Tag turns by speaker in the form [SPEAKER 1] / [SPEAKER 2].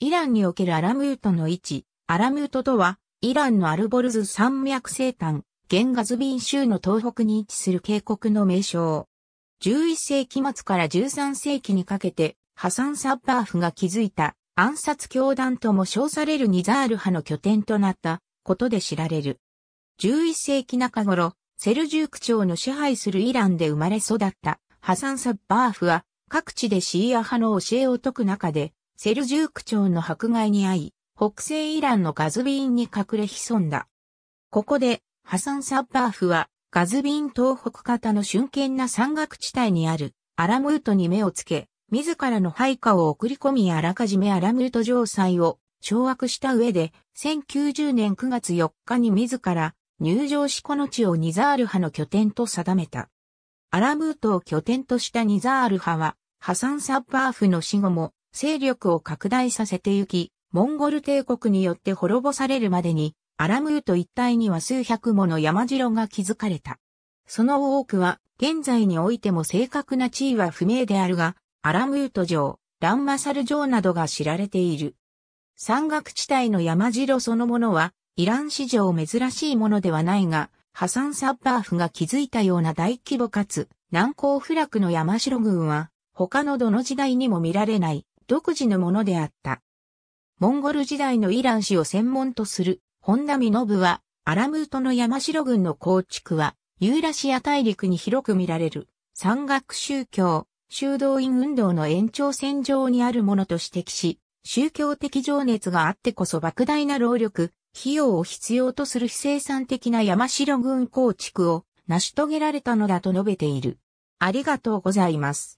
[SPEAKER 1] イランにおけるアラムートの位置、アラムートとは、イランのアルボルズ山脈西端、現ガズビン州の東北に位置する渓谷の名称。11世紀末から13世紀にかけて、ハサン・サッバーフが築いた暗殺教団とも称されるニザール派の拠点となったことで知られる。11世紀中頃、セルジューク朝の支配するイランで生まれ育ったハサン・サッバーフは各地でシーア派の教えを説く中でセルジューク朝の迫害に遭い、北西イランのガズビーンに隠れ潜んだ。ここで、ハサン・サッバーフは、ガズビーン東北方の瞬間な山岳地帯にあるアラムートに目をつけ、自らの配下を送り込みあらかじめアラムート城塞を掌握した上で、1090年9月4日に自ら入城しこの地をニザール派の拠点と定めた。アラムートを拠点としたニザール派は、ハサン・サッバーフの死後も勢力を拡大させてゆき、モンゴル帝国によって滅ぼされるまでに、アラムート一帯には数百もの山城が築かれた。その多くは、現在においても正確な地位は不明であるが、アラムート城、ランマサル城などが知られている。山岳地帯の山城そのものは、イラン史上珍しいものではないが、ハサン・サッバーフが築いたような大規模かつ、難攻不落の山城軍は、他のどの時代にも見られない独自のものであった。モンゴル時代のイラン史を専門とする本並信は、アラムートの山城軍の構築は、ユーラシア大陸に広く見られる、山岳宗教、修道院運動の延長線上にあるものと指摘し、宗教的情熱があってこそ莫大な労力、費用を必要とする非生産的な山城軍構築を成し遂げられたのだと述べている。ありがとうございます。